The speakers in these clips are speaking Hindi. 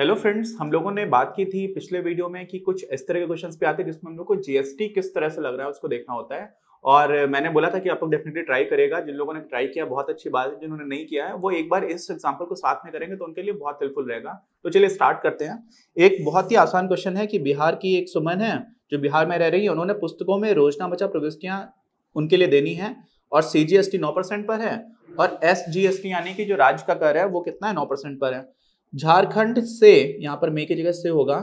हेलो फ्रेंड्स हम लोगों ने बात की थी पिछले वीडियो में कि कुछ इस तरह के क्वेश्चंस पे आते हैं जिसमें हम लोग को जीएसटी किस तरह से लग रहा है उसको देखना होता है और मैंने बोला था कि आप लोग डेफिनेटली ट्राई करेगा जिन लोगों ने ट्राई किया बहुत अच्छी बात है जिन्होंने नहीं किया है वो एक बार इस एग्जाम्पल को साथ में करेंगे तो उनके लिए बहुत हेल्पफुल रहेगा तो चलिए स्टार्ट करते हैं एक बहुत ही आसान क्वेश्चन है कि बिहार की एक सुमन है जो बिहार में रह रही है उन्होंने पुस्तकों में रोजना बचा प्रविष्टियां उनके लिए देनी है और सी जी एस टी नौ परसेंट पर है और एस जी एस टी यानी कि जो राज्य का कर है वो कितना है नौ परसेंट पर है झारखंड से यहाँ पर मे की जगह से होगा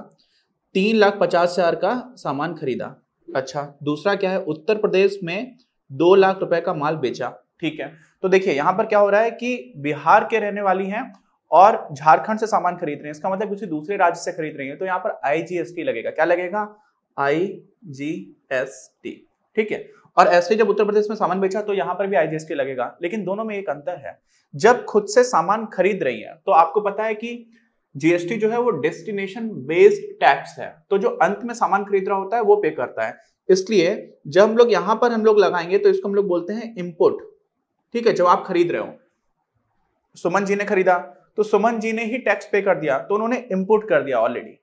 तीन लाख पचास हजार का सामान खरीदा अच्छा दूसरा क्या है उत्तर प्रदेश में दो लाख रुपए का माल बेचा ठीक है तो देखिए यहां पर क्या हो रहा है कि बिहार के रहने वाली हैं और झारखंड से सामान खरीद रहे हैं इसका मतलब किसी दूसरे राज्य से खरीद रहे हैं तो यहां पर आईजीएसटी लगेगा क्या लगेगा आई ठीक है और ऐसे जब उत्तर प्रदेश में सामान बेचा तो यहाँ पर भी आईजीएसटी लगेगा लेकिन दोनों में एक अंतर है जब खुद से सामान खरीद रही है तो आपको पता है कि जीएसटी जो है वो डेस्टिनेशन बेस्ड टैक्स है तो जो अंत में सामान खरीद रहा होता है वो पे करता है इसलिए जब हम लोग यहाँ पर हम लोग लगाएंगे तो इसको हम लोग बोलते हैं इम्पोर्ट ठीक है जब आप खरीद रहे हो सुमन जी ने खरीदा तो सुमन जी ने ही टैक्स पे कर दिया तो उन्होंने इम्पोर्ट कर दिया ऑलरेडी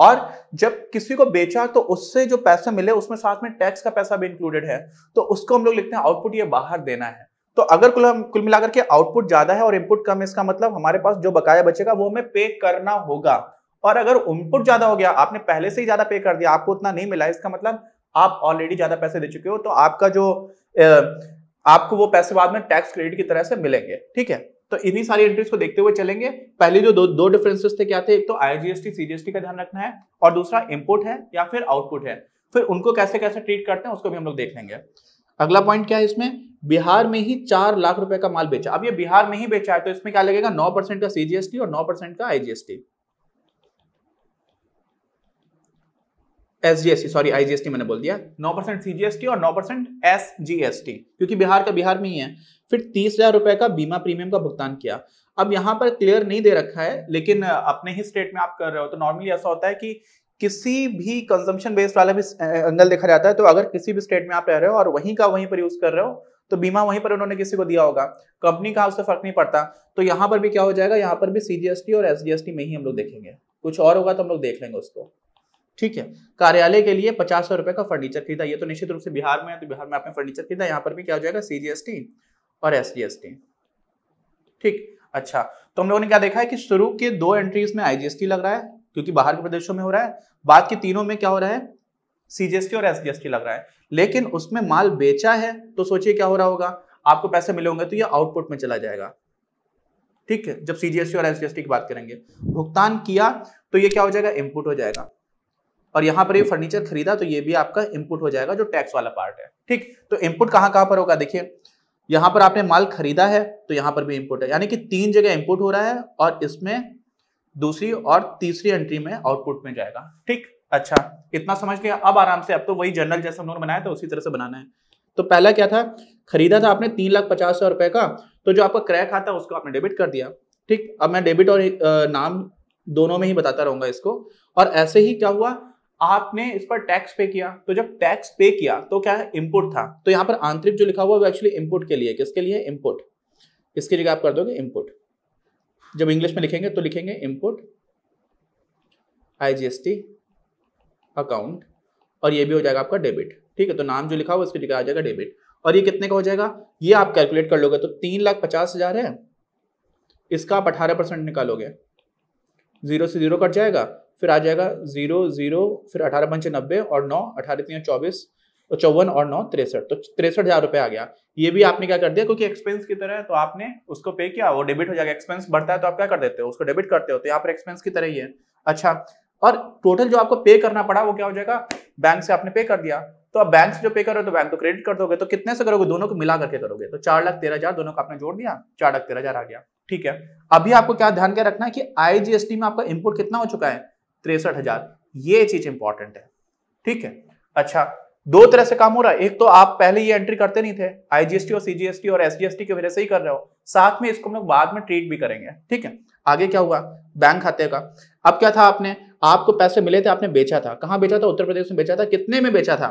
और जब किसी को बेचा तो उससे जो पैसे मिले उसमें साथ में टैक्स का पैसा भी इंक्लूडेड है तो उसको हम लोग लिखते हैं आउटपुट ये बाहर देना है तो अगर कुल हम कुल मिलाकर के आउटपुट ज्यादा है और इनपुट कम है इसका मतलब हमारे पास जो बकाया बचेगा वो हमें पे करना होगा और अगर इनपुट ज्यादा हो गया आपने पहले से ही ज्यादा पे कर दिया आपको उतना नहीं मिला इसका मतलब आप ऑलरेडी ज्यादा पैसे दे चुके हो तो आपका जो आपको वो पैसे बाद में टैक्स क्रेडिट की तरह से मिलेंगे ठीक है तो इन्हीं सारी एंट्रीज को देखते हुए चलेंगे पहले जो दो दो डिफरेंसेस थे क्या थे एक तो आईजीएसटी सीजीएसटी का ध्यान रखना है और दूसरा इनपुट है या फिर आउटपुट है फिर उनको कैसे कैसे ट्रीट करते हैं उसको भी हम लोग देख लेंगे अगला पॉइंट क्या है इसमें बिहार में ही चार लाख रुपए का माल बेचा अब ये बिहार में ही बेचा है तो इसमें क्या लगेगा नौ परसेंट का सीजीएसटी और नौ परसेंट का आईजीएसटी एसजीएसटी सॉरी आईजीएसटी मैंने बोल दिया नौ परसेंट सीजीएसटी और नौ परसेंट एसजीएसटी क्योंकि बिहार का बिहार में ही है फिर तीस हजार रुपए का बीमा प्रीमियम का भुगतान किया अब यहाँ पर क्लियर नहीं दे रखा है लेकिन अपने ही स्टेट में आप कर रहे हो तो नॉर्मली ऐसा होता है कि किसी भी कंजम्पशन बेस्ड वाला भी एंगल देखा जाता है तो अगर किसी भी स्टेट में आप रह रहे हो और वहीं का वहीं पर यूज कर रहे हो तो बीमा वहीं पर उन्होंने किसी को दिया होगा कंपनी का उससे फर्क नहीं पड़ता तो यहां पर भी क्या हो जाएगा यहाँ पर भी सीजीएसटी और एसजीएसटी में ही हम लोग देखेंगे कुछ और होगा तो हम लोग देख लेंगे उसको ठीक है कार्यालय के लिए पचास सौ रुपए का फर्नीचर खरीदा ये तो निश्चित रूप से बिहार में है तो बिहार में आपने फर्नीचर खरीदा यहाँ पर भी क्या हो जाएगा सीजीएसटी और एस टी ठीक अच्छा तो हम लोगों ने क्या देखा है कि शुरू के दो एंट्रीज में आईजीएसटी लग रहा है क्योंकि बाहर के प्रदेशों में हो रहा है बाद के तीनों में क्या हो रहा है सीजीएसटी और एसजीएसटी लग रहा है लेकिन उसमें माल बेचा है तो सोचिए क्या हो रहा होगा आपको पैसे मिले होंगे तो ये आउटपुट में चला जाएगा ठीक है जब सीजीएसटी और एसजीएसटी की बात करेंगे भुगतान किया तो ये क्या हो जाएगा इनपुट हो जाएगा और यहां पर ये फर्नीचर खरीदा तो ये भी आपका इनपुट हो जाएगा जो टैक्स वाला पार्ट है ठीक तो इनपुट कहां कहां पर होगा देखिए यहां पर आपने माल खरीदा है तो यहाँ पर भी इंपोर्ट है यानी कि तीन जगह इंपोर्ट हो रहा है और इसमें दूसरी और तीसरी एंट्री में आउटपुट में जाएगा ठीक अच्छा इतना समझ गया अब आराम से अब तो वही जनरल जैसे उन्होंने बनाया था उसी तरह से बनाना है तो पहला क्या था खरीदा था आपने तीन लाख पचास हजार रुपए का तो जो आपका क्रय खाता है उसको आपने डेबिट कर दिया ठीक अब मैं डेबिट और नाम दोनों में ही बताता रहूंगा इसको और ऐसे ही क्या हुआ आपने इस पर टैक्स पे किया तो जब टैक्स पे किया तो क्या है इनपुट था तो यहाँ पर आंतरिक जो लिखा हुआ वो एक्चुअली इनपुट के लिए किसके लिए इनपुट इसकी जगह आप कर दोगे इनपुट जब इंग्लिश में लिखेंगे तो लिखेंगे इनपुट आईजीएसटी अकाउंट और ये भी हो जाएगा आपका डेबिट ठीक है तो नाम जो लिखा हुआ इसकी जगह आ जाएगा डेबिट और ये कितने का हो जाएगा ये आप कैलकुलेट कर लोगे तो तीन लाख पचास हजार है इसका आप अठारह परसेंट निकालोगे जीरो से जीरो कट जाएगा फिर आ जाएगा जीरो जीरो फिर अठारह पंचे नब्बे और नौ अठारह तीन चौबीस तो चौवन और नौ तिरसठ तो तिरसठ हज़ार रुपये आ गया ये भी आपने क्या कर दिया क्योंकि एक्सपेंस की तरह है तो आपने उसको पे किया वो डेबिट हो जाएगा एक्सपेंस बढ़ता है तो आप क्या कर देते हो उसको डेबिट करते हो तो यहाँ पर एक्सपेंस की तरह ही है अच्छा और टोटल जो आपको पे करना पड़ा वो क्या हो जाएगा बैंक से आपने पे कर दिया तो आप बैंक से जो पे करो तो बैंक तो क्रेडिट कर दोगे तो कितने से करोगे दोनों को मिला करके करोगे तो चार लाख तेरह हजार दोनों को आपने जोड़ दिया चार लाख तेरह हजार आ गया ठीक है अभी आपको क्या ध्यान क्या रखना है कि आईजीएसटी में आपका इनपुट कितना हो चुका है तिरसठ हजार ये चीज इंपॉर्टेंट है ठीक है अच्छा दो तरह से काम हो रहा है एक तो आप पहले ये एंट्री करते नहीं थे आईजीएसटी और सीजीएसटी और एसजीएसटी की वजह से ही कर रहे हो साथ में इसको हम लोग बाद में ट्रीट भी करेंगे ठीक है आगे क्या हुआ बैंक खाते का अब क्या था आपने आपको पैसे मिले थे आपने बेचा था कहाँ बेचा था उत्तर प्रदेश में बेचा था कितने में बेचा था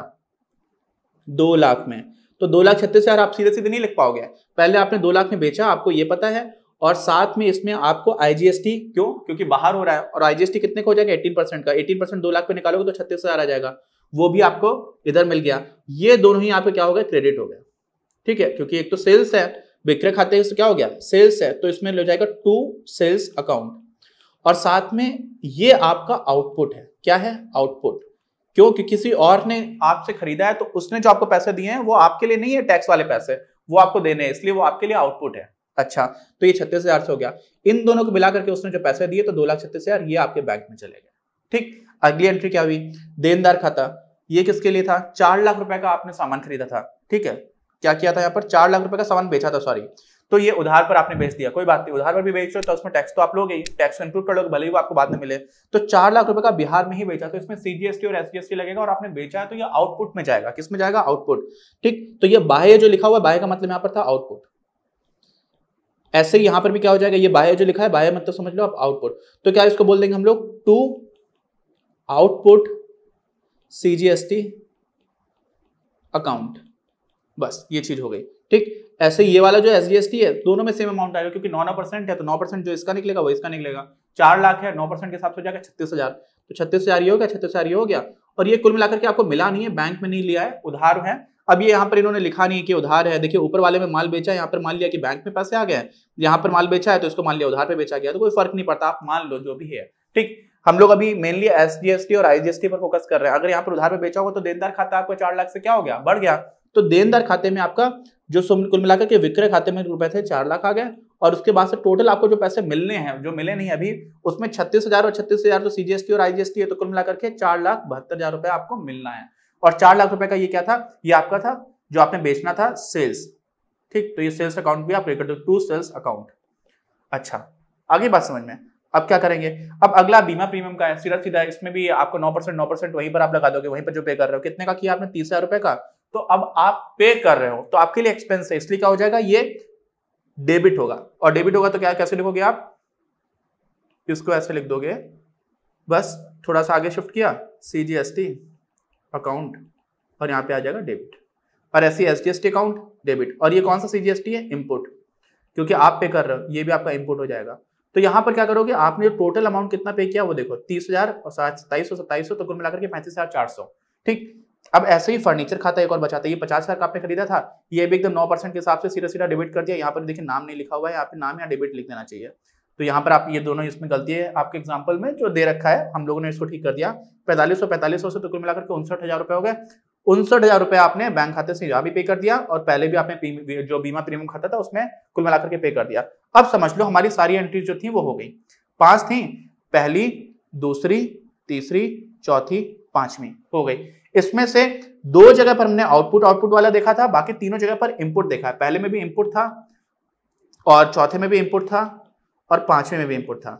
दो लाख में तो दो लाख छत्तीस हजार आप सीधे सीधे नहीं लिख पाओगे पहले आपने दो लाख में बेचा आपको ये पता है और साथ में इसमें आपको आईजीएसटी क्यों क्योंकि बाहर हो रहा है और आईजीएसटी कितने का हो जाएगा एटीन परसेंट का एटीन परसेंट दो लाख पे निकालोगे तो छत्तीस हजार आ जाएगा वो भी आपको इधर मिल गया ये दोनों ही आपको क्या हो गया क्रेडिट हो गया ठीक है क्योंकि एक तो सेल्स है विक्रय खाते से क्या हो गया सेल्स है तो इसमें ले जाएगा टू सेल्स अकाउंट और साथ में ये आपका आउटपुट है क्या है आउटपुट क्यों कि किसी और ने आपसे खरीदा है तो उसने जो आपको पैसे दिए हैं वो आपके लिए नहीं है टैक्स वाले पैसे वो आपको देने हैं इसलिए वो आपके लिए आउटपुट है अच्छा तो ये छत्तीस हजार से हो गया इन दोनों को मिला करके उसने जो पैसे दिए तो दो लाख छत्तीस हजार ये आपके बैंक में चले गए ठीक अगली एंट्री क्या हुई देनदार खाता ये किसके लिए था चार लाख रुपए का आपने सामान खरीदा था ठीक है क्या किया था यहाँ पर चार लाख रुपए का सामान बेचा था सॉरी तो ये उधार पर आपने बेच दिया कोई बात नहीं उधार पर भी बेच रहे तो उसमें टैक्स तो आप लोग टैक्स इंक्लूड कर लोग भले ही वो आपको बाद में मिले तो चार लाख रुपए का बिहार में ही बेचा तो इसमें सीजीएसटी और एसजीएसटी लगेगा और आपने बेचा है तो ये आउटपुट में जाएगा किस में जाएगा आउटपुट ठीक तो ये बाह्य जो लिखा हुआ बाह्य का मतलब यहाँ पर था आउटपुट ऐसे यहां पर भी क्या हो जाएगा ये बाय जो लिखा है बाय मतलब समझ लो आप आउटपुट तो क्या इसको बोल देंगे हम लोग to output C G S T account बस ये चीज हो गई ठीक ऐसे ये वाला जो एस जी एस टी है दोनों में सेम अमाउंट आएगा क्योंकि नौ नौ परसेंट है तो नौ परसेंट जो इसका निकलेगा वो इसका निकलेगा चार लाख है नौ परसेंट के हिसाब से हो जाएगा छत्तीस हजार तो छत्तीस हजार ये हो गया छत्तीस हजार ये हो गया और ये कुल मिलाकर के आपको मिला नहीं है बैंक में नहीं लिया है उधार है अब ये यहाँ पर इन्होंने लिखा नहीं कि उधार है देखिए ऊपर वाले में माल बेचा है यहाँ पर मान लिया कि बैंक में पैसे आ गए यहाँ पर माल बेचा है तो इसको मान लिया उधार पे बेचा गया तो कोई फर्क नहीं पड़ता आप मान लो जो भी है ठीक हम लोग अभी मेनली एस टी और आई पर फोकस कर रहे हैं अगर यहाँ पर उधार पर बेचा होगा तो देनदार खाता आपका चार लाख से क्या हो गया बढ़ गया तो देनदार खाते में आपका जो कुल मिलाकर के विक्रय खाते में रुपए थे चार लाख आ गए और उसके बाद से टोटल आपको जो पैसे मिलने हैं जो मिले नहीं अभी उसमें छत्तीस हजार और छत्तीस हजार तो सीजीएसटी और आईजीएसटी है तो कुल मिलाकर के चार लाख बहत्तर हजार रुपए आपको मिलना है और चार लाख रुपए का ये क्या था ये आपका था जो आपने बेचना था सेल्स ठीक तो ये सेल्स अकाउंट भी आप कर दो टू सेल्स अकाउंट अच्छा आगे बात समझ में अब क्या करेंगे अब अगला बीमा प्रीमियम का है सीधा सीधा इसमें भी आपको नौ परसेंट नौ परसेंट वहीं पर आप लगा दोगे वहीं पर जो पे कर रहे हो कितने का किया आपने तीस हजार रुपए का तो अब आप पे कर रहे हो तो आपके लिए एक्सपेंस है इसलिए क्या हो जाएगा ये डेबिट होगा और डेबिट होगा तो क्या कैसे लिखोगे आप इसको ऐसे लिख दोगे बस थोड़ा सा आगे शिफ्ट किया सी अकाउंट और यहाँ पे आ जाएगा डेबिट और ऐसी एस अकाउंट डेबिट और ये कौन सा सीजीएसटी है इम्पोर्ट क्योंकि आप पे कर रहे हो ये भी आपका इम्पोर्ट हो जाएगा तो यहाँ पर क्या करोगे आपने टोटल अमाउंट कितना पे किया वो देखो तीस हजार और सात सताईस सौ सताईस सौ तो कुल मिलाकर के पैंतीस हजार चार सौ ठीक अब ऐसे ही फर्नीचर खाता एक और बचाता है ये पचास हजार का आपने खरीदा था ये भी एकदम नौ परसेंट के हिसाब से सीधा सीधा डेबिट कर दिया यहाँ पर देखिए नाम नहीं लिखा हुआ है यहाँ पे नाम या डेबिट लिख देना चाहिए तो यहाँ पर आप ये दोनों इसमें गलती है आपके एग्जाम्पल में जो दे रखा है हम लोगों ने इसको ठीक कर दिया पैंतालीस सौ पैंतालीस सौ से तो कुल मिलाकर के उनसठ हज़ार रुपये हो गए उनसठ हज़ार रुपये आपने बैंक खाते से यहाँ भी पे कर दिया और पहले भी आपने जो बीमा प्रीमियम खाता था उसमें कुल मिलाकर के पे कर दिया अब समझ लो हमारी सारी एंट्रीज जो थी वो हो गई पांच थी पहली दूसरी तीसरी चौथी पांचवी हो गई इसमें से दो जगह पर हमने आउटपुट आउटपुट वाला देखा था बाकी तीनों जगह पर इनपुट देखा है पहले में भी इनपुट था और चौथे में भी इनपुट था और पांचवें में भी इनपुट था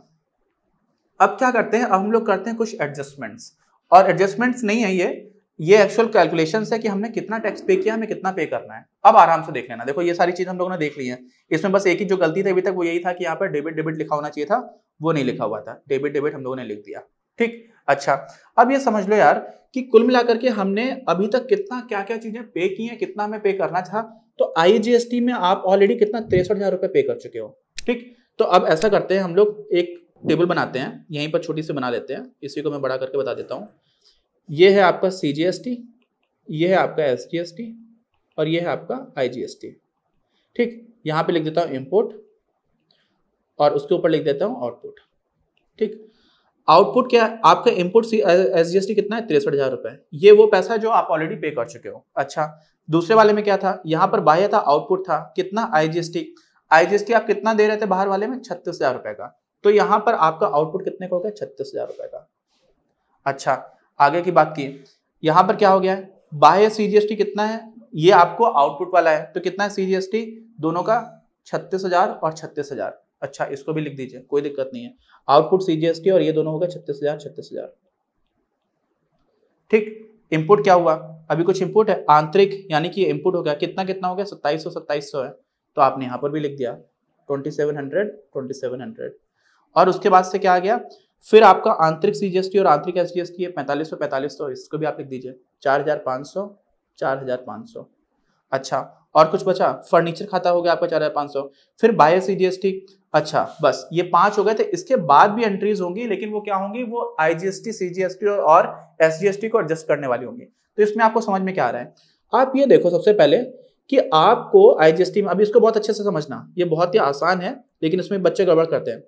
अब क्या करते हैं अब हम लोग करते हैं कुछ एडजस्टमेंट्स और एडजस्टमेंट्स नहीं है ये ये एक्चुअल कैलकुलेशन है कि हमने कितना टैक्स पे किया हमें कितना पे करना है अब आराम से देख लेना देखो ये सारी चीज हम लोगों ने देख ली है इसमें बस एक ही जो गलती थी अभी तक वो यही था कि यहाँ पर डेबिट डेबिट लिखा होना चाहिए था वो नहीं लिखा हुआ था डेबिट डेबिट हम लोगों ने लिख दिया ठीक अच्छा अब ये समझ लो यार कि कुल मिलाकर के हमने अभी तक कितना क्या क्या चीजें पे की हैं कितना हमें पे करना था तो आईजीएसटी में आप ऑलरेडी कितना तिरसठ हजार रुपए पे कर चुके हो ठीक तो अब ऐसा करते हैं हम लोग एक टेबल बनाते हैं यहीं पर छोटी सी बना लेते हैं इसी को मैं बड़ा करके बता देता हूँ ये है आपका सी जी एस टी ये है आपका एस जी एस टी और ये है आपका आई जी एस टी ठीक यहाँ पे लिख देता हूँ इम्पोर्ट और उसके ऊपर लिख देता हूँ आउटपुट ठीक आउटपुट क्या है आपका import S G S T कितना है तिरसठ हज़ार रुपये ये वो पैसा है जो आप ऑलरेडी पे कर चुके हो अच्छा दूसरे वाले में क्या था यहाँ पर बाह्य था आउटपुट था कितना I G S T IGST आप कितना दे रहे थे बाहर वाले में छत्तीस हजार रुपए का तो यहाँ पर आपका आउटपुट कितने का हो गया छत्तीस हजार रुपए का अच्छा आगे की बात की यहाँ पर क्या हो गया है बाह्य सीजीएसटी कितना है ये आपको आउटपुट वाला है तो कितना है सीजीएसटी दोनों का छत्तीस हजार और छत्तीस हजार अच्छा इसको भी लिख दीजिए कोई दिक्कत नहीं है आउटपुट सीजीएसटी और ये दोनों हो गए छत्तीस हजार छत्तीस हजार ठीक इनपुट क्या हुआ अभी कुछ इनपुट है आंतरिक यानी कि इनपुट हो गया कितना कितना हो गया सत्ताईस सौ सत्ताईस सौ है तो आपने यहाँ पर भी लिख दिया twenty seven hundred twenty seven hundred और उसके बाद से क्या आ गया फिर आपका आंतरिक सीजीएसटी और आंतरिक एसजीएसटी है पैंतालीस सौ पैंतालीस सौ इसको भी आप लिख दीजिए चार हजार पाँच सौ चार हजार पाँच सौ अच्छा और कुछ बचा फर्नीचर खाता हो गया आपका चार हजार पाँच सौ फिर बाय सीजीएसटी अच्छा बस ये पांच हो गए थे इसके बाद भी एंट्रीज होंगी लेकिन वो क्या होंगी वो आईजीएसटी सीजीएसटी और एसजीएसटी को एडजस्ट करने वाली होंगी तो इसमें आपको समझ में क्या आ रहा है आप ये देखो सबसे पहले कि आपको आईजीएसटी में अभी इसको बहुत अच्छे से समझना ये बहुत ही आसान है लेकिन इसमें बच्चे गड़बड़ करते हैं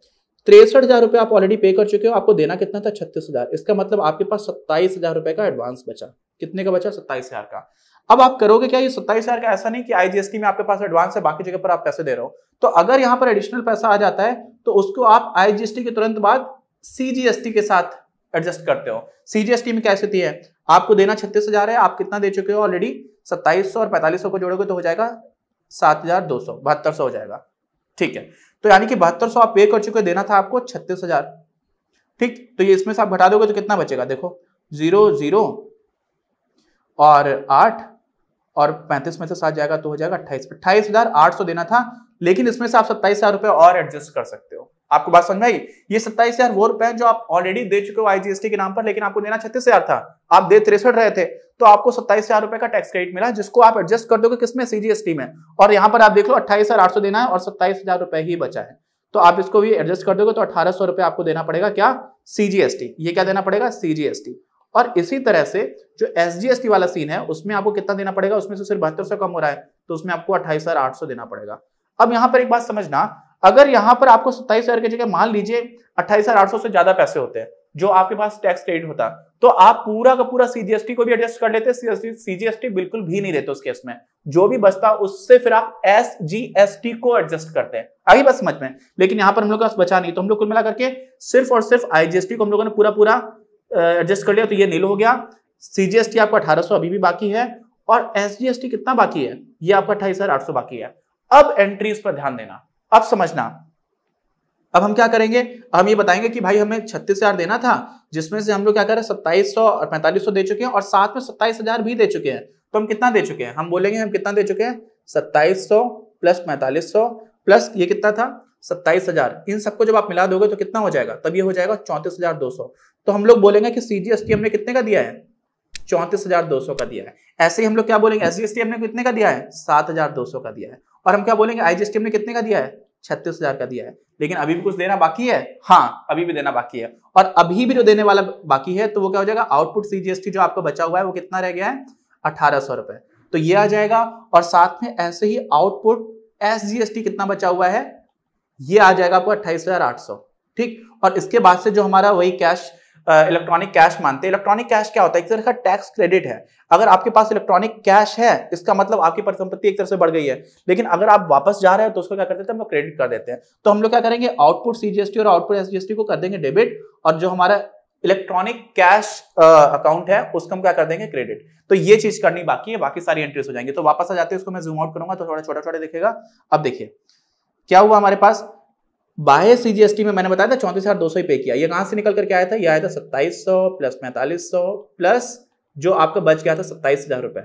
तिरसठ हजार रुपये आप ऑलरेडी पे कर चुके हो आपको देना कितना था छत्तीस हजार इसका मतलब आपके पास सत्ताईस हजार रुपये का एडवांस बचा कितने का बचा सत्ताईस हजार का अब आप करोगे क्या ये सत्ताईस हजार का ऐसा नहीं कि आईजीएसटी में आपके पास एडवांस है बाकी जगह पर आप पैसे दे रहे हो तो अगर यहाँ पर एडिशनल पैसा आ जाता है तो उसको आप आईजीएसटी के तुरंत बाद सीजीएसटी के साथ एडजस्ट करते हो सीजीएसटी में कैसे होती है आपको देना छत्तीस हजार है आप कितना दे चुके हो ऑलरेडी सत्ताईस और पैंतालीस को जोड़ोगे तो हो जाएगा सात हजार दो सौ बहत्तर सौ हो जाएगा ठीक है तो यानी कि बहत्तर सौ आप पे कर चुके देना था आपको छत्तीस हजार ठीक तो ये इसमें से आप घटा दोगे तो कितना बचेगा देखो जीरो जीरो और आठ और पैंतीस में से सात जाएगा तो हो जाएगा अट्ठाईस अट्ठाईस हजार आठ सौ देना था लेकिन इसमें से आप सत्ताईस हजार रुपये और एडजस्ट कर सकते हो आपको बात समझ में आई ये सत्ताईस हजार वो रुपए जो आप ऑलरेडी दे चुके हो आईजीएसटी के नाम पर लेकिन आपको देना छत्तीस हजार था आप दे तिरसठ रहे थे तो आपको सत्ताईस हजार रुपए का टैक्स क्रेडिट मिला जिसको आप एडजस्ट कर दोगे किसमें सीजीएसटी में और यहाँ पर आप देख लो अट्ठाईस हजार आठ सौ देना है और सत्ताईस हजार रुपए ही बचा है तो आप इसको भी एडजस्ट कर दोगे तो अठारह सौ रुपए आपको देना पड़ेगा क्या सीजीएसटी ये क्या देना पड़ेगा सीजीएसटी और इसी तरह से जो एस वाला सीन है उसमें आपको कितना देना पड़ेगा उसमें से सिर्फ बहत्तर कम हो रहा है तो उसमें आपको अट्ठाईस देना पड़ेगा अब यहाँ पर एक बात समझना अगर यहां पर आपको सत्ताईस हजार की जगह मान लीजिए अट्ठाईस हजार आठ सौ से ज्यादा पैसे होते हैं जो आपके पास टैक्स क्रेडिट होता तो आप पूरा का पूरा सीजीएसटी को भी एडजस्ट कर लेते सीजीएसटी बिल्कुल भी नहीं रहते उस केस में जो भी बचता उससे फिर आप एस जी एस टी को एडजस्ट करते हैं आगे बस समझ में लेकिन यहां पर हम लोग का बचा नहीं तो हम लोग कुल मिला करके सिर्फ और सिर्फ आईजीएसटी को हम लोगों ने पूरा पूरा एडजस्ट कर लिया तो ये नील हो गया सीजीएसटी आपका अठारह अभी भी बाकी है और एसजीएसटी कितना बाकी है ये आपका अट्ठाईस बाकी है अब एंट्रीज पर ध्यान देना अब समझना अब हम क्या करेंगे हम ये बताएंगे कि भाई हमें छत्तीस हजार देना था जिसमें से हम लोग क्या कर रहे हैं सत्ताईस सौ और पैंतालीस सौ दे चुके हैं और साथ में सत्ताईस हजार भी दे चुके हैं तो हम कितना दे चुके हैं हम बोलेंगे हम कितना दे चुके हैं सत्ताईस सौ प्लस पैंतालीस सौ प्लस ये कितना था सत्ताईस हजार इन सबको जब आप मिला दोगे तो कितना हो जाएगा तब ये हो जाएगा चौंतीस हजार दो सौ तो हम लोग बोलेंगे कि सीजीएसटी हमने कितने का दिया है चौंतीस हजार दो सौ का दिया है ऐसे ही हम लोग क्या बोलेंगे एस जी ने कितने का दिया है सात हजार दो सौ का दिया है और हम क्या बोलेंगे आई ने कितने का दिया है छत्तीस हजार का दिया है लेकिन अभी भी कुछ देना बाकी है हाँ अभी भी देना बाकी है और अभी भी जो देने वाला बाकी है तो वो क्या हो जाएगा आउटपुट सीजीएसटी जो आपको बचा हुआ है वो कितना रह गया है अठारह सौ रुपए तो ये आ जाएगा और साथ में ऐसे ही आउटपुट एस कितना बचा हुआ है ये आ जाएगा आपको अट्ठाईस ठीक और इसके बाद से जो हमारा वही कैश इलेक्ट्रॉनिक कैश मानते हैं इलेक्ट्रॉनिक कैश क्या होता है एक तरह का टैक्स क्रेडिट है अगर आपके पास इलेक्ट्रॉनिक कैश है इसका मतलब आपकी परिसंपत्ति एक तरह से बढ़ गई है लेकिन अगर आप वापस जा रहे हैं तो उसको क्या करते हैं हम लोग क्रेडिट कर देते हैं तो हम लोग क्या करेंगे आउटपुट सीजीएसटी और आउटपुट एस को कर देंगे डेबिट और जो हमारा इलेक्ट्रॉनिक कैश अकाउंट है उसको हम क्या कर देंगे क्रेडिट तो ये चीज करनी बाकी है बाकी सारी एंट्रीज हो जाएंगे तो वापस आ जाते हैं उसको मैं जूम आउट करूंगा तो थोड़ा छोटा छोटा दिखेगा अब देखिए क्या हुआ हमारे पास बाय सीजीएसटी में मैंने बताया था चौंतीस हजार दो सौ पे किया ये कहां से निकल करके आया था ये आया था सत्ताईस सौ प्लस पैंतालीस सौ प्लस जो आपका बच गया था सत्ताईस हजार रुपए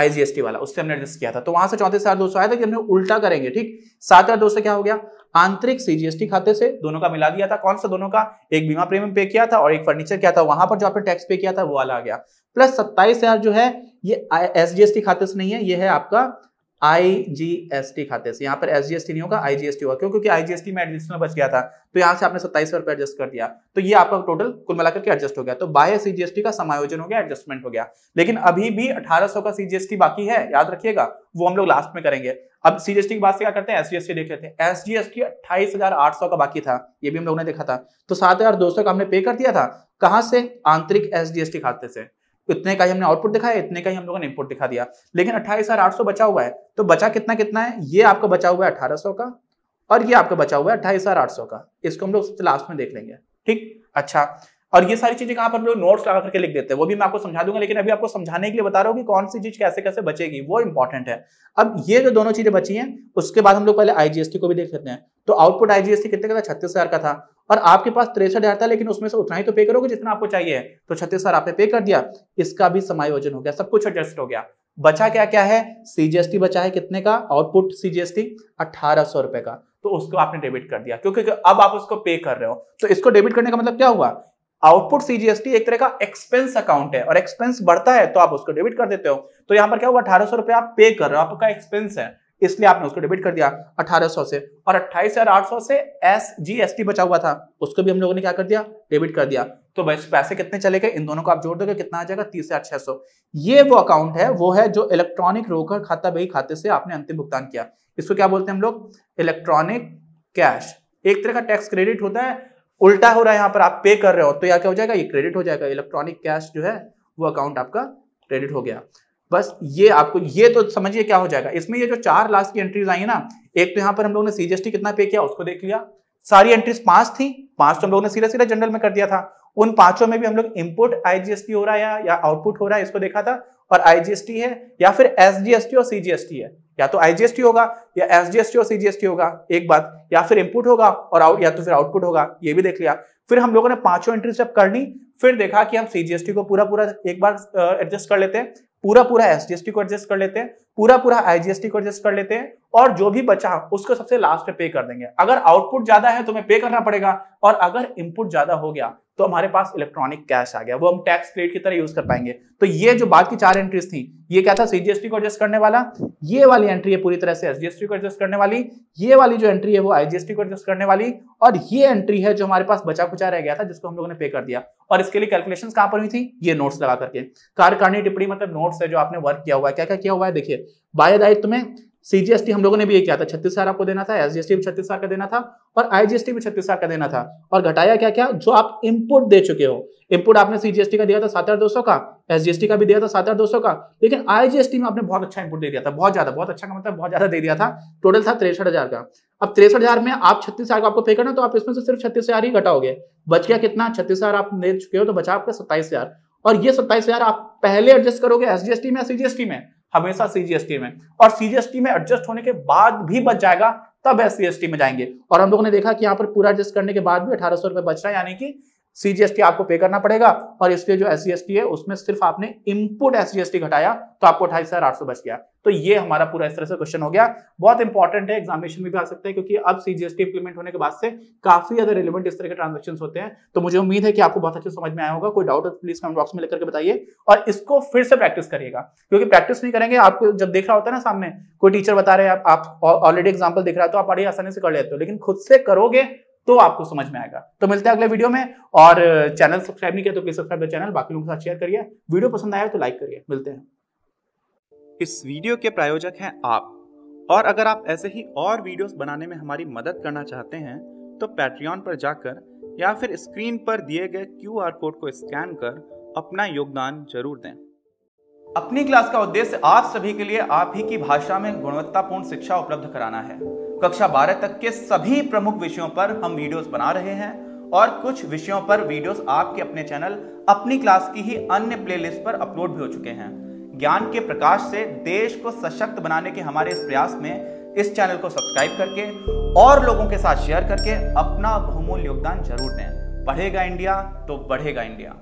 आईजीएसटी वाला उससे हमने एडजस्ट किया था तो वहां से चौंतीस हजार दो सौ आया था कि हमने उल्टा करेंगे ठीक सात हजार दो सौ क्या हो गया आंतरिक सीजीएसटी खाते से दोनों का मिला दिया था कौन सा दोनों का एक बीमा प्रीमियम पे किया था और एक फर्नीचर क्या था वहां पर जो आपने टैक्स पे किया था वो वाला आ गया प्लस सत्ताईस हजार जो है ये एसजीएसटी खाते से नहीं है ये है आपका आईजीएसटी खाते से यहाँ पर जीएसटी नहीं होगा आईजीएसटी होगा क्यों क्योंकि आईजीएसटी में एडिशनल बच गया था तो यहाँ से आपने सत्ताईस रुपए एडजस्ट कर दिया तो ये आपका टोटल कुल मिलाकर के एडजस्ट हो गया तो बाय सीजीएसटी का समायोजन हो गया एडजस्टमेंट हो गया लेकिन अभी भी 1800 का सीजीएसटी बाकी है याद रखिएगा वो हम लोग लास्ट में करेंगे अब सीजीएसटी के बाद से क्या करते हैं एसजीएसटी देख लेते हैं एसजीएसटी अट्ठाईस हजार आठ सौ का बाकी था ये भी हम लोगों ने देखा था तो सात हजार दो सौ का हमने पे कर दिया था कहां से आंतरिक एसजीएसटी खाते से इतने का ही हमने आउटपुट दिखाया इतने का ही हम लोगों ने इनपुट दिखा दिया लेकिन अट्ठाईस हजार आठ बचा हुआ है तो बचा कितना कितना है ये आपका बचा हुआ है अठारह का और ये आपका बचा हुआ है अट्ठाईस का इसको हम लोग लास्ट में देख लेंगे ठीक अच्छा और ये सारी चीजें कहां पर लोग नोट्स लगा करके लिख देते हैं वो भी मैं आपको समझा दूंगा लेकिन अभी आपको समझाने के लिए बता रहा हूँ कि कौन सी चीज कैसे कैसे बचेगी वो इंपॉर्टेंट है अब ये जो दोनों चीजें बची हैं उसके बाद हम लोग पहले आईजीएसटी को भी देख लेते हैं तो आउटपुट आईजीएसटी कितने का था छत्तीस हजार का था और आपके पास तिरसठ हजार था लेकिन उसमें से उतना ही तो पे करोगे जितना आपको चाहिए तो छत्तीस हजार आपने पे कर दिया इसका भी समायोजन हो गया सब कुछ एडजस्ट हो गया बचा क्या क्या है सीजीएसटी बचा है कितने का आउटपुट सीजीएसटी अठारह सौ रुपए का तो उसको आपने डेबिट कर दिया क्योंकि अब आप उसको पे कर रहे हो तो इसको डेबिट करने का मतलब क्या हुआ आउटपुट सीजीएसटी एक तरह का एक्सपेंस अकाउंट है और एक्सपेंस बढ़ता है तो आप उसको डेबिट कर देते हो तो यहां पर क्या हुआ अठारह सौ आप पे कर रहे हो आपका एक्सपेंस है इसलिए आपने उसको डेबिट कर दिया 1800 से और अट्ठाईस से एस जी एस बचा हुआ था उसको भी हम लोगों ने क्या कर दिया डेबिट कर दिया तो बस पैसे कितने चले गए इन दोनों को आप जोड़ दोगे कितना आ जाएगा तीस हजार छह सौ ये वो अकाउंट है वो है जो इलेक्ट्रॉनिक रोकर खाता बही खाते से आपने अंतिम भुगतान किया इसको क्या बोलते हैं हम लोग इलेक्ट्रॉनिक कैश एक तरह का टैक्स क्रेडिट होता है उल्टा हो रहा है यहाँ पर आप पे कर रहे हो तो यहाँ क्या हो जाएगा ये क्रेडिट हो जाएगा इलेक्ट्रॉनिक कैश जो है वो अकाउंट आपका क्रेडिट हो गया बस ये आपको ये तो समझिए क्या हो जाएगा इसमें ये जो चार लास्ट की एंट्रीज आई ना एक तो यहाँ पर हम लोगों ने सीजीएसटी कितना पे किया उसको देख लिया सारी एंट्रीज पांच थी पांच तो हम लोगों ने सीधा सीधा जनरल में कर दिया था उन पांचों में भी हम लोग इनपुट आईजीएसटी हो रहा है या आउटपुट हो रहा है इसको देखा था और आईजीएसटी है या फिर एसजीएसटी और सीजीएसटी है या तो आईजीएसटी होगा या एसजीएसटी और सीजीएसटी होगा एक बात या फिर इनपुट होगा और आउट या तो फिर आउटपुट होगा ये भी देख लिया फिर हम लोगों ने पांचों एंट्री जब ली फिर देखा कि हम सीजीएसटी को पूरा पूरा एक बार एडजस्ट कर लेते हैं पूरा पूरा एसजीएसटी को एडजस्ट कर लेते हैं पूरा पूरा आईजीएसटी को एडजस्ट कर लेते हैं और जो भी बचा उसको सबसे लास्ट पे कर देंगे अगर आउटपुट ज्यादा है तो हमें पे करना पड़ेगा और अगर इनपुट ज्यादा हो गया तो हमारे पास इलेक्ट्रॉनिक कैश आ गया वो हम टैक्स क्रेडिट की तरह यूज कर पाएंगे तो ये जो की चार एंट्रीज थी ये क्या था सीजीएसटी को एडजस्ट करने वाला ये वाली एंट्री है पूरी तरह से एसजीएसटी को एडजस्ट करने वाली ये वाली जो एंट्री है वो आईजीएसटी को एडजस्ट करने वाली और ये एंट्री है जो हमारे पास बचा कुचा रह गया था जिसको हम लोगों ने पे कर दिया और इसके लिए कैलकुलेशन कहां पर हुई थी ये नोट्स लगा करके कार्यकारिणी टिप्पणी मतलब नोट्स है जो आपने वर्क किया हुआ है क्या क्या किया हुआ है देखिए बाह्य दायित्व में सीजीएसटी हम लोगों ने भी ये किया था छत्तीस हजार आपको देना था एसजीएसटी भी छत्तीस हजार का देना था और आईजीएसटी भी छत्तीस हजार का देना था और घटाया क्या क्या जो आप इनपुट दे चुके हो इनपुट आपने सीजीएसटी का दिया था सात हजार दो सौ का एसजीएसटी का भी दिया था सात हजार दो सौ का लेकिन आईजीएसटी में आपने बहुत अच्छा इनपुट दे दिया था बहुत ज्यादा बहुत अच्छा का मतलब बहुत ज्यादा दे दिया था टोटल था तिरसठ हजार का अब तिरसठ हजार में आप छत्तीस हजार आपको पे करना तो आप इसमें से सिर्फ छत्तीस हजार ही घटाओगे बच गया कितना छत्तीस हजार आप दे चुके हो तो बचा आपका सत्ताईस हजार और ये सत्ताईस हजार आप पहले एडजस्ट करोगे एसजीएसटी में सीजीएसटी में हमेशा सीजीएसटी में और सीजीएसटी में एडजस्ट होने के बाद भी बच जाएगा तब एस में जाएंगे और हम लोगों ने देखा कि यहाँ पर पूरा एडजस्ट करने के बाद भी अठारह सौ रुपए बच रहा है यानी कि सीजीएसटी आपको पे करना पड़ेगा और इसलिए जो एस है उसमें सिर्फ आपने इनपुट एस घटाया तो आपको अठाईस हजार आठ सौ बच गया तो ये हमारा पूरा इस तरह से क्वेश्चन हो गया बहुत इंपॉर्टेंट है एग्जामिनेशन में भी आ सकते हैं क्योंकि अब सीजीएसटी इंप्लीमेंट होने के बाद से काफी ज्यादा रिलेवेंट इस तरह के ट्रांजेक्शन होते हैं तो मुझे उम्मीद है कि आपको बहुत अच्छे समझ में आया होगा कोई डाउट है प्लीज कमेंट बॉक्स में लेकर के बताइए और इसको फिर से प्रैक्टिस करिएगा क्योंकि प्रैक्टिस नहीं करेंगे आपको जब देख रहा होता है ना सामने कोई टीचर बता रहे हैं आप ऑलरेडी एग्जाम्पल देख रहा है तो आप बड़ी आसानी से कर लेते हो लेकिन खुद से करोगे तो आपको समझ में आएगा तो मिलते हैं अगले वीडियो में और चैनल सब्सक्राइब नहीं किया तो प्लीज सब्सक्राइब द चैनल बाकी लोगों के साथ शेयर करिए वीडियो पसंद आया तो लाइक करिए मिलते हैं इस वीडियो के प्रायोजक हैं आप और अगर आप ऐसे ही और वीडियोस बनाने में हमारी मदद करना चाहते हैं तो पैट्रियन पर जाकर या फिर स्क्रीन पर दिए गए क्यू कोड को स्कैन कर अपना योगदान जरूर दें अपनी क्लास का उद्देश्य आप सभी के लिए आप ही की भाषा में गुणवत्तापूर्ण शिक्षा उपलब्ध कराना है कक्षा बारह तक के सभी प्रमुख विषयों पर हम वीडियोस बना रहे हैं और कुछ विषयों पर वीडियोस आपके अपने चैनल अपनी क्लास की ही अन्य प्लेलिस्ट पर अपलोड भी हो चुके हैं ज्ञान के प्रकाश से देश को सशक्त बनाने के हमारे इस प्रयास में इस चैनल को सब्सक्राइब करके और लोगों के साथ शेयर करके अपना बहुमूल्य योगदान जरूर दें बढ़ेगा इंडिया तो बढ़ेगा इंडिया